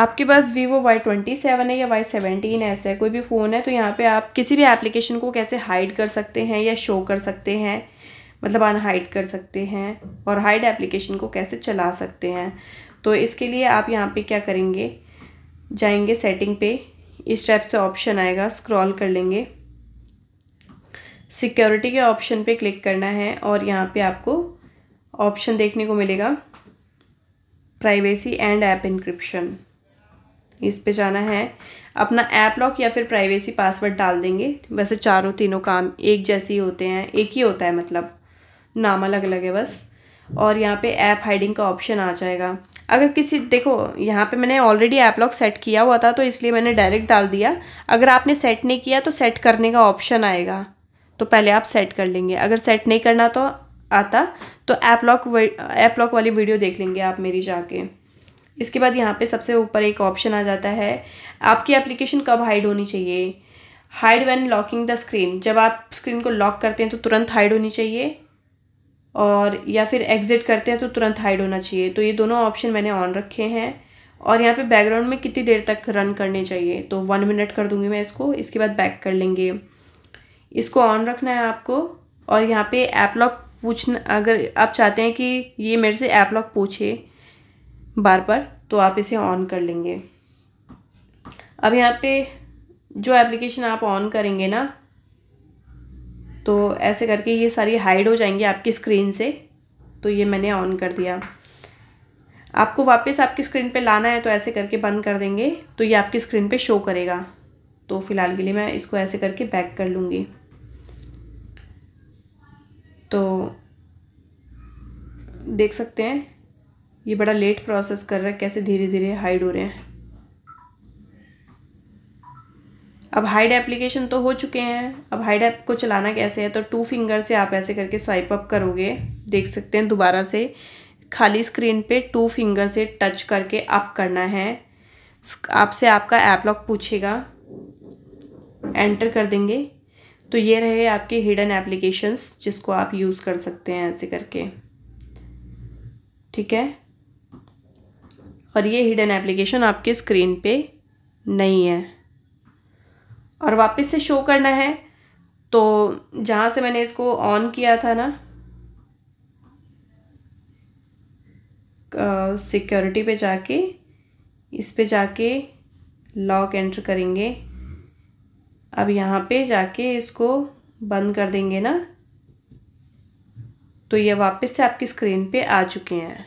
आपके पास Vivo Y twenty seven है या वाई सेवनटीन ऐसा है कोई भी फ़ोन है तो यहाँ पे आप किसी भी एप्लीकेशन को कैसे हाइड कर सकते हैं या शो कर सकते हैं मतलब अनहाइड कर सकते हैं और हाइड एप्लीकेशन को कैसे चला सकते हैं तो इसके लिए आप यहाँ पे क्या करेंगे जाएंगे सेटिंग पे इस टाइप से ऑप्शन आएगा स्क्रॉल कर लेंगे सिक्योरिटी के ऑप्शन पे क्लिक करना है और यहाँ पे आपको ऑप्शन देखने को मिलेगा प्राइवेसी एंड ऐप इंक्रिप्शन इस पे जाना है अपना ऐप लॉक या फिर प्राइवेसी पासवर्ड डाल देंगे वैसे चारों तीनों काम एक जैसे ही होते हैं एक ही होता है मतलब नाम अलग अलग है बस और यहाँ पे ऐप हाइडिंग का ऑप्शन आ जाएगा अगर किसी देखो यहाँ पे मैंने ऑलरेडी ऐप लॉक सेट किया हुआ था तो इसलिए मैंने डायरेक्ट डाल दिया अगर आपने सेट नहीं किया तो सेट करने का ऑप्शन आएगा तो पहले आप सेट कर लेंगे अगर सेट नहीं करना तो आता तो ऐप लॉक ऐप लॉक वाली वीडियो देख लेंगे आप मेरी जाके इसके बाद यहाँ पे सबसे ऊपर एक ऑप्शन आ जाता है आपकी एप्लीकेशन कब हाइड होनी चाहिए hide when locking the screen जब आप स्क्रीन को लॉक करते हैं तो तुरंत हाइड होनी चाहिए और या फिर एग्ज़िट करते हैं तो तुरंत हाइड होना चाहिए तो ये दोनों ऑप्शन मैंने ऑन रखे हैं और यहाँ पे बैकग्राउंड में कितनी देर तक रन करने चाहिए तो वन मिनट कर दूँगी मैं इसको इसके बाद बैक कर लेंगे इसको ऑन रखना है आपको और यहाँ पे ऐप लॉक पूछना अगर आप चाहते हैं कि ये मेरे से ऐप लॉक पूछे बार बार तो आप इसे ऑन कर लेंगे अब यहाँ पे जो एप्लीकेशन आप ऑन करेंगे ना तो ऐसे करके ये सारी हाइड हो जाएंगी आपकी स्क्रीन से तो ये मैंने ऑन कर दिया आपको वापस आपकी स्क्रीन पे लाना है तो ऐसे करके बंद कर देंगे तो ये आपकी स्क्रीन पे शो करेगा तो फ़िलहाल के लिए मैं इसको ऐसे करके बैक कर लूँगी तो देख सकते हैं ये बड़ा लेट प्रोसेस कर रहा है कैसे धीरे धीरे हाइड हो रहे हैं अब हाइड एप्लीकेशन तो हो चुके हैं अब हाइड ऐप को चलाना कैसे है तो टू फिंगर से आप ऐसे करके स्वाइप अप करोगे देख सकते हैं दोबारा से खाली स्क्रीन पे टू फिंगर से टच करके अप करना है आपसे आपका ऐप लॉक पूछेगा एंटर कर देंगे तो ये रहे आपके हिडन एप्लीकेशंस जिसको आप यूज़ कर सकते हैं ऐसे करके ठीक है और ये हिडन एप्लीकेशन आपके स्क्रीन पे नहीं है और वापस से शो करना है तो जहाँ से मैंने इसको ऑन किया था ना सिक्योरिटी पे जाके इस पे जाके लॉक एंटर करेंगे अब यहाँ पे जाके इसको बंद कर देंगे ना तो ये वापस से आपकी स्क्रीन पे आ चुके हैं